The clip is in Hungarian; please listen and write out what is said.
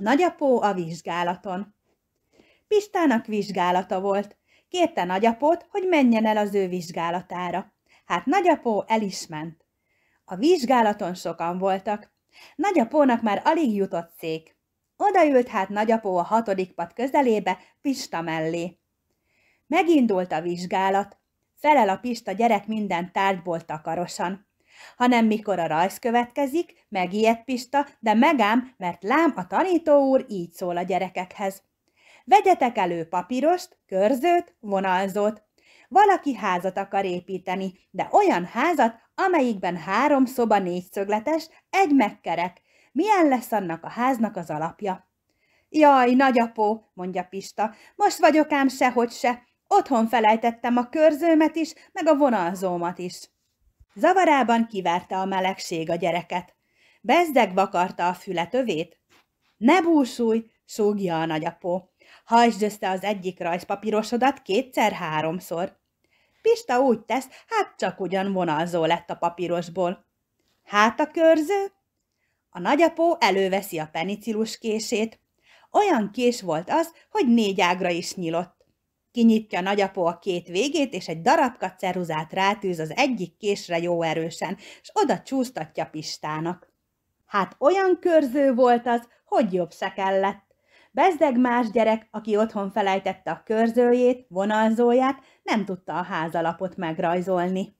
Nagyapó a vizsgálaton. Pistának vizsgálata volt. Kérte nagyapót, hogy menjen el az ő vizsgálatára. Hát nagyapó el is ment. A vizsgálaton sokan voltak. Nagyapónak már alig jutott szék. Odaült hát nagyapó a hatodik pad közelébe, Pista mellé. Megindult a vizsgálat. Felel a Pista gyerek minden tárgyból takarosan hanem mikor a rajz következik, megijed Pista, de megám, mert lám a tanító úr így szól a gyerekekhez. Vegyetek elő papírost, körzőt, vonalzót. Valaki házat akar építeni, de olyan házat, amelyikben három szoba négyszögletes, egy megkerek. Milyen lesz annak a háznak az alapja? Jaj, nagyapó, mondja Pista, most vagyok ám sehogy se. Otthon felejtettem a körzőmet is, meg a vonalzómat is. Zavarában kiverte a melegség a gyereket. Bezdeg vakarta a füle tövét. Ne búsulj, súgja a nagyapó. Hajtsd össze az egyik rajzpapírosodat kétszer-háromszor. Pista úgy tesz, hát csak ugyan vonalzó lett a papírosból. Hát a körző? A nagyapó előveszi a penicilus kését. Olyan kés volt az, hogy négy ágra is nyilott. Kinyitja nagyapó a két végét, és egy darabka ceruzát rátűz az egyik késre jó erősen, és oda csúsztatja Pistának. Hát olyan körző volt az, hogy jobb se kellett. Bezdeg más gyerek, aki otthon felejtette a körzőjét, vonalzóját, nem tudta a házalapot megrajzolni.